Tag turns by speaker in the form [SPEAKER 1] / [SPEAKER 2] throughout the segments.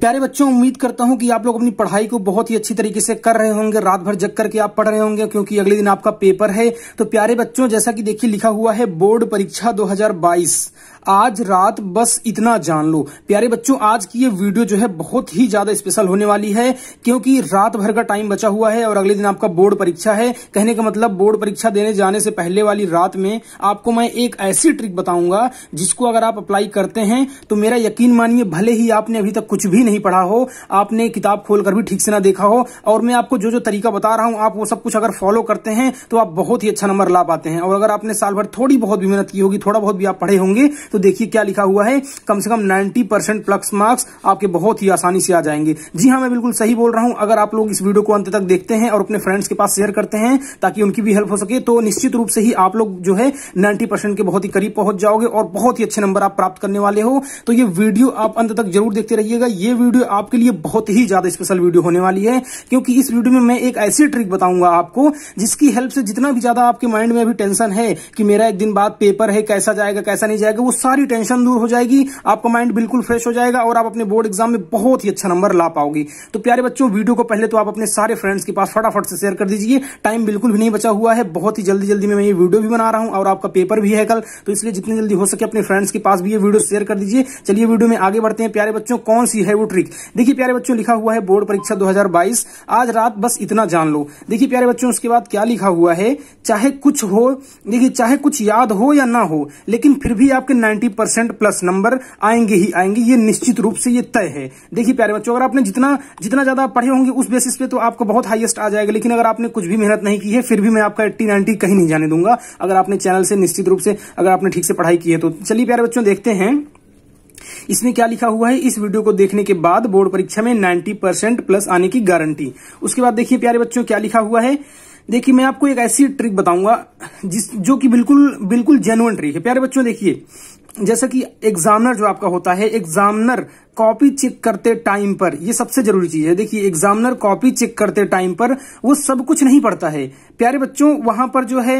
[SPEAKER 1] प्यारे बच्चों उम्मीद करता हूं कि आप लोग अपनी पढ़ाई को बहुत ही अच्छी तरीके से कर रहे होंगे रात भर जग करके आप पढ़ रहे होंगे क्योंकि अगले दिन आपका पेपर है तो प्यारे बच्चों जैसा कि देखिए लिखा हुआ है बोर्ड परीक्षा 2022 आज रात बस इतना जान लो प्यारे बच्चों आज की ये वीडियो जो है बहुत ही ज्यादा स्पेशल होने वाली है क्योंकि रात भर का टाइम बचा हुआ है और अगले दिन आपका बोर्ड परीक्षा है कहने का मतलब बोर्ड परीक्षा देने जाने से पहले वाली रात में आपको मैं एक ऐसी ट्रिक बताऊंगा जिसको अगर आप अप्लाई करते हैं तो मेरा यकीन मानिए भले ही आपने अभी तक कुछ भी नहीं पढ़ा हो आपने किताब खोलकर भी ठीक से ना देखा हो और मैं आपको जो जो तरीका बता रहा हूं आप वो सब कुछ अगर फॉलो करते हैं तो आप बहुत ही अच्छा नंबर ला पाते हैं और अगर आपने साल भर थोड़ी बहुत भी मेहनत की होगी थोड़ा बहुत भी आप पढ़े होंगे तो देखिए क्या लिखा हुआ है कम से कम नाइन्टी परसेंट प्लस मार्क्स आपके बहुत ही आसानी से आ जाएंगे जी हाँ मैं बिल्कुल सही बोल रहा हूं अगर आप लोग इस वीडियो को अंत तक देखते हैं और अपने फ्रेंड्स के पास शेयर करते हैं ताकि उनकी भी हेल्प हो सके तो निश्चित रूप से ही आप लोग जो है नाइन्टी के बहुत ही करीब पहुंच जाओगे और बहुत ही अच्छे नंबर आप प्राप्त करने वाले हो तो ये वीडियो आप अंत तक जरूर देखते रहिएगा ये वीडियो आपके लिए बहुत ही ज्यादा स्पेशल वीडियो होने वाली है क्योंकि इस वीडियो में मैं एक ऐसी ट्रिक बताऊंगा आपको जिसकी हेल्प से जितना भी ज्यादा आपके माइंड में अभी टेंशन है कि मेरा एक दिन बाद पेपर है कैसा जाएगा कैसा नहीं जाएगा वो सारी टेंशन दूर हो जाएगी आपका माइंड बिल्कुल फ्रेश हो जाएगा और आप अपने बोर्ड एग्जाम में बहुत ही अच्छा नंबर ला पाओगी तो प्यारे बच्चों वीडियो को पहले तो आप अपने सारे फ्रेंड्स के पास फटाफट से शेयर कर दीजिए टाइम बिल्कुल भी नहीं बचा हुआ है बहुत ही जल्दी जल्दी मैं ये वीडियो भी बना रहा हूँ और आपका पेपर भी है कल तो इसलिए जितनी जल्दी हो सके अपने फ्रेंड्स के पास भी ये वीडियो शेयर कर दीजिए चलिए वीडियो में आगे बढ़ते हैं प्यारे बच्चों कौन सी है वो ट्रिक देखिए प्यारे बच्चों लिखा हुआ है बोर्ड परीक्षा दो आज रात बस इतना जान लो देखिए प्यारे बच्चों उसके बाद क्या लिखा हुआ है चाहे कुछ हो देखिए चाहे कुछ याद हो या ना हो लेकिन फिर भी आपके नाइन्टी परसेंट प्लस नंबर आएंगे ही आएंगे ये निश्चित रूप से ये तय है देखिए प्यारे बच्चों अगर आपने जितना जितना ज्यादा पढ़े होंगे उस बेसिस पे तो आपको बहुत हाईएस्ट आ जाएगा लेकिन अगर आपने कुछ भी मेहनत नहीं की है फिर भी मैं आपका एट्टी नाइनटी कहीं नहीं जाने दूंगा अगर आपने चैनल से निश्चित रूप से अगर आपने ठीक से पढ़ाई की है तो चलिए प्यारे बच्चों देखते हैं इसमें क्या लिखा हुआ है इस वीडियो को देखने के बाद बोर्ड परीक्षा में नाइन्टी परसेंट प्लस आने की गारंटी उसके बाद देखिए प्यारे बच्चों क्या लिखा हुआ है देखिए मैं आपको एक ऐसी ट्रिक बताऊंगा जिस जो कि बिल्कुल बिल्कुल जेनुअन ट्रिक है प्यारे बच्चों देखिए जैसे कि एग्जामिनर जो आपका होता है एग्जामिनर कॉपी चेक करते टाइम पर ये सबसे जरूरी चीज है देखिए एग्जामिनर कॉपी चेक करते टाइम पर वो सब कुछ नहीं पढ़ता है प्यारे बच्चों वहां पर जो है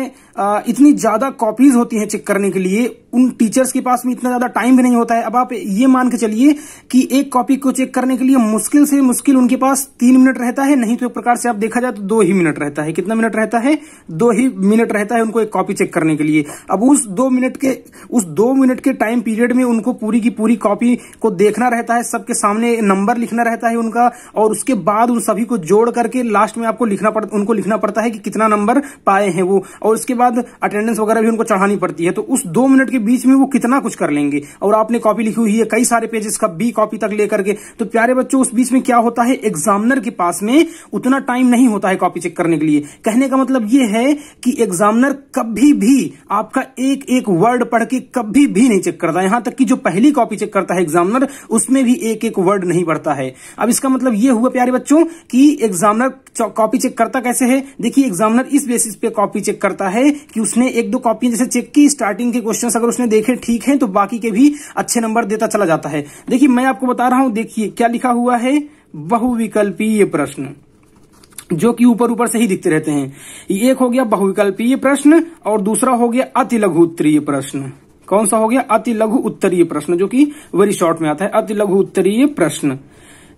[SPEAKER 1] इतनी ज्यादा कॉपीज होती हैं चेक करने के लिए उन टीचर्स के पास में इतना ज्यादा टाइम भी नहीं होता है अब आप ये मान के चलिए कि एक कॉपी को चेक करने के लिए मुश्किल से मुश्किल उनके पास तीन मिनट रहता है नहीं तो एक प्रकार से आप देखा जाए तो दो ही मिनट रहता है कितना मिनट रहता है दो ही मिनट रहता है उनको एक कॉपी चेक करने के लिए अब उस दो मिनट के उस दो मिनट के टाइम पीरियड में उनको पूरी की पूरी कॉपी को देखना रहता रहता है सबके सामने नंबर लिखना रहता है उनका और उसके बाद उन सभी को जोड़ करके लास्ट में आपको लिखना पड़ता उनको लिखना पड़ता है कि कितना नंबर पाए हैं वो और उसके बाद अटेंडेंस वगैरह भी उनको चढ़ानी पड़ती है तो उस दो मिनट के बीच में वो कितना कुछ कर लेंगे और आपने कॉपी लिखी हुई है कई सारे पेजेस का बी कॉपी तक लेकर के तो प्यारे बच्चों उस बीच में क्या होता है एग्जामिनर के पास में उतना टाइम नहीं होता है कॉपी चेक करने के लिए कहने का मतलब यह है कि एग्जामिनर कभी भी आपका एक एक वर्ड पढ़ के कभी भी नहीं चेक करता यहां तक कि जो पहली कॉपी चेक करता है एग्जामिनर उसमें उसमें भी एक एक वर्ड नहीं पढ़ता है अब इसका मतलब ये हुआ प्यारे बच्चों कि एग्जामिनर कॉपी चेक करता कैसे है देखिए एग्जामिनर इस बेसिस पे कॉपी चेक करता है कि उसने एक दो कॉपी जैसे चेक की स्टार्टिंग के क्वेश्चन अगर उसने देखे ठीक है तो बाकी के भी अच्छे नंबर देता चला जाता है देखिए मैं आपको बता रहा हूं देखिए क्या लिखा हुआ है बहुविकल्पीय प्रश्न जो कि ऊपर ऊपर से ही दिखते रहते हैं एक हो गया बहुविकल्पीय प्रश्न और दूसरा हो गया अति लघुत्तरीय प्रश्न कौन सा हो गया अति लघु उत्तरीय प्रश्न जो कि वेरी शॉर्ट में आता है अति लघु उत्तरीय प्रश्न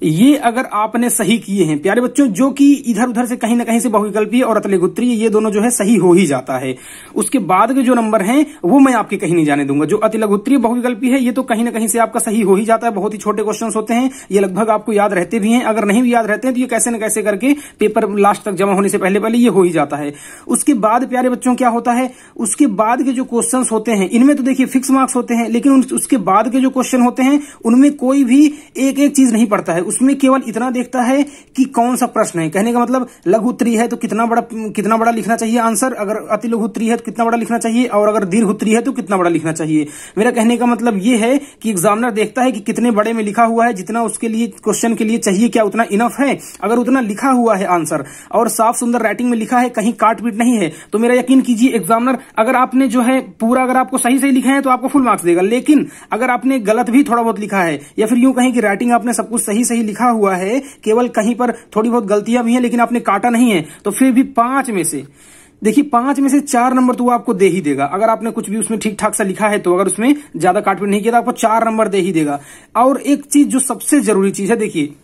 [SPEAKER 1] ये अगर आपने सही किए हैं प्यारे बच्चों जो कि इधर उधर से कहीं ना कहीं से बहुविकल्पीय और अतले ये दोनों जो है सही हो ही जाता है उसके बाद के जो नंबर हैं वो मैं आपके कहीं नहीं जाने दूंगा जो अतिलघुत्रीय बहुविकल्पी है ये तो कहीं ना कहीं से आपका सही हो ही जाता है बहुत ही छोटे क्वेश्चन होते हैं ये लगभग आपको याद रहते भी हैं अगर नहीं भी याद रहते हैं तो ये कैसे न कैसे करके पेपर लास्ट तक जमा होने से पहले पहले ये हो ही जाता है उसके बाद प्यारे बच्चों क्या होता है उसके बाद के जो क्वेश्चन होते हैं इनमें तो देखिए फिक्स मार्क्स होते हैं लेकिन उसके बाद के जो क्वेश्चन होते हैं उनमें कोई भी एक एक चीज नहीं पड़ता है उसमें केवल इतना देखता है कि कौन सा प्रश्न है कहने का मतलब लघु उत्तरी है तो कितना बड़ा कितना बड़ा लिखना चाहिए आंसर अगर अति लघु उत्तरी है तो कितना बड़ा लिखना चाहिए और अगर दीर्घ उत्तरी है तो कितना बड़ा लिखना चाहिए मेरा कहने का मतलब यह है कि एग्जामिनर देखता है कि कितने बड़े में लिखा हुआ है जितना उसके लिए क्वेश्चन के लिए चाहिए क्या उतना इनफ है अगर उतना लिखा हुआ है आंसर और साफ सुंदर राइटिंग में लिखा है कहीं काट पीट नहीं है तो मेरा यकीन कीजिए एग्जामिनर अगर आपने जो है पूरा अगर आपको सही सही लिखा है तो आपको फुल मार्क्स देगा लेकिन अगर आपने गलत भी थोड़ा बहुत लिखा है या फिर यूं कहें कि राइटिंग आपने सब कुछ सही से ही लिखा हुआ है केवल कहीं पर थोड़ी बहुत गलतियां भी हैं लेकिन आपने काटा नहीं है तो फिर भी पांच में से देखिए पांच में से चार नंबर तो वो आपको दे ही देगा अगर आपने कुछ भी उसमें ठीक ठाक सा लिखा है तो अगर उसमें ज्यादा काटपीट नहीं किया तो आपको चार नंबर दे ही देगा और एक चीज जो सबसे जरूरी चीज है देखिए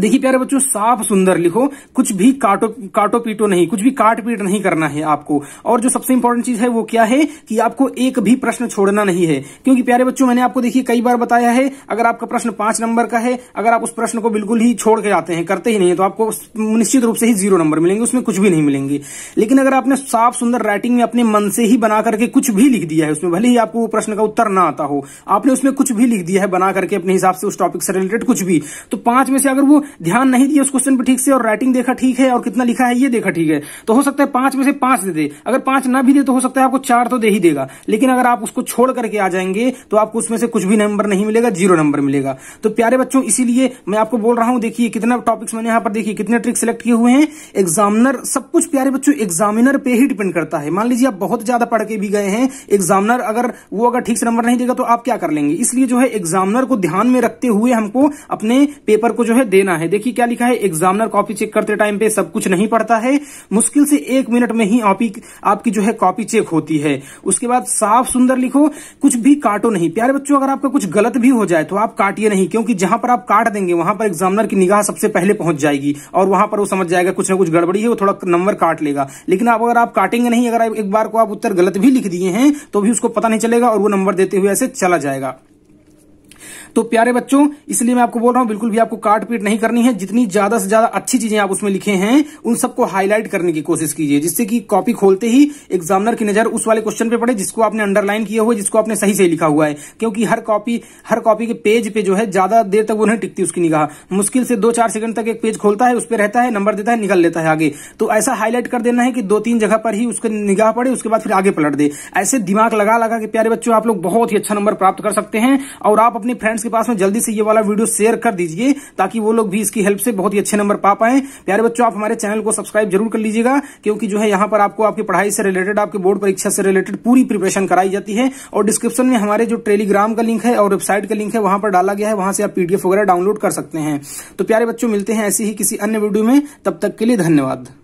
[SPEAKER 1] देखिए प्यारे बच्चों साफ सुंदर लिखो कुछ भी काटो काटो पीटो नहीं कुछ भी काट पीट नहीं करना है आपको और जो सबसे इंपॉर्टेंट चीज है वो क्या है कि आपको एक भी प्रश्न छोड़ना नहीं है क्योंकि प्यारे बच्चों मैंने आपको देखिए कई बार बताया है अगर आपका प्रश्न पांच नंबर का है अगर आप उस प्रश्न को बिल्कुल ही छोड़ के जाते हैं करते ही नहीं है तो आपको निश्चित रूप से ही जीरो नंबर मिलेंगे उसमें कुछ भी नहीं मिलेंगे लेकिन अगर आपने साफ सुंदर राइटिंग में अपने मन से ही बना करके कुछ भी लिख दिया है उसमें भले ही आपको वो प्रश्न का उत्तर ना आता हो आपने उसमें कुछ भी लिख दिया है बना करके अपने हिसाब से उस टॉपिक से रिलेटेड कुछ भी तो पांच में से अगर वो ध्यान नहीं दिया उस क्वेश्चन पर ठीक से और राइटिंग देखा ठीक है और कितना लिखा है ये देखा ठीक है तो हो सकता है पांच में से पांच दे दे अगर पांच ना भी दे तो हो सकता है आपको चार तो दे ही देगा लेकिन अगर आप उसको छोड़ करके आ जाएंगे तो आपको उसमें से कुछ भी नंबर नहीं मिलेगा जीरो नंबर मिलेगा तो प्यारे बच्चों इसीलिए मैं आपको बोल रहा हूं देखिए कितना टॉपिक्स मैंने यहां पर देखिए कितने ट्रिक सिलेक्ट किए हुए हैं एग्जामिनर सब कुछ प्यारे बच्चों एग्जामिनर पे ही डिपेंड करता है मान लीजिए आप बहुत ज्यादा पढ़ के भी गए हैं एग्जामिनर अगर वो अगर ठीक से नंबर नहीं देगा तो आप क्या कर लेंगे इसलिए जो है एग्जामिनर को ध्यान में रखते हुए हमको अपने पेपर को जो है देना लिखना है देखिए क्या लिखा है एग्जामिनर कॉपी चेक करते टाइम पे सब कुछ नहीं पड़ता है मुश्किल से एक मिनट में ही आपकी जो है कॉपी चेक होती है उसके बाद साफ सुंदर लिखो कुछ भी काटो नहीं प्यारे बच्चों अगर आपका कुछ गलत भी हो जाए तो आप काटिए नहीं क्योंकि जहां पर आप काट देंगे वहां पर एग्जामिनर की निगाह सबसे पहले पहुंच जाएगी और वहां पर वो समझ जाएगा कुछ ना कुछ गड़बड़ी है वो थोड़ा नंबर काट लेगा लेकिन आप अगर आप काटेंगे नहीं अगर एक बार को आप उत्तर गलत भी लिख दिए हैं तो भी उसको पता नहीं चलेगा और वो नंबर देते हुए ऐसे चला जाएगा तो प्यारे बच्चों इसलिए मैं आपको बोल रहा हूँ बिल्कुल भी आपको काट पीट नहीं करनी है जितनी ज्यादा से ज्यादा अच्छी चीजें आप उसमें लिखे हैं उन सबको हाईलाइट करने की कोशिश कीजिए जिससे कि कॉपी खोलते ही एग्जामिनर की नजर उस वाले क्वेश्चन पे पड़े जिसको आपने अंडरलाइन किया हुआ जिसको आपने सही से लिखा हुआ है क्योंकि हर कॉपी हर कॉपी के पेज पे जो है ज्यादा देर तक वो नहीं टिकती उसकी निगाह मुश्किल से दो चार सेकंड तक एक पेज खोलता है उस पर रहता है नंबर देता है निकल लेता है आगे तो ऐसा हाईलाइट कर देना है कि दो तीन जगह पर ही उसके निगाह पड़े उसके बाद फिर आगे पलट दे ऐसे दिमाग लगा लगा के प्यारे बच्चों आप लोग बहुत ही अच्छा नंबर प्राप्त कर सकते हैं और आप अपने फ्रेंड्स फ्रेंड्स के पास में जल्दी से ये वाला वीडियो शेयर कर दीजिए ताकि वो लोग भी इसकी हेल्प से बहुत ही अच्छे नंबर पा पाए प्यारे बच्चों आप हमारे चैनल को सब्सक्राइब जरूर कर लीजिएगा क्योंकि जो है यहाँ पर आपको आपकी पढ़ाई से रिलेटेड आपके बोर्ड परीक्षा से रिलेटेड पूरी प्रिपरेशन कराई जाती है और डिस्क्रिप्शन में हमारे जो टेलीग्राम का लिंक है और वेबसाइट का लिंक है वहां पर डाला गया है वहां से आप पीडीएफ वगैरह डाउनलोड कर सकते हैं तो प्यारे बच्चों मिलते हैं ऐसे ही किसी अन्य वीडियो में तब तक के लिए धन्यवाद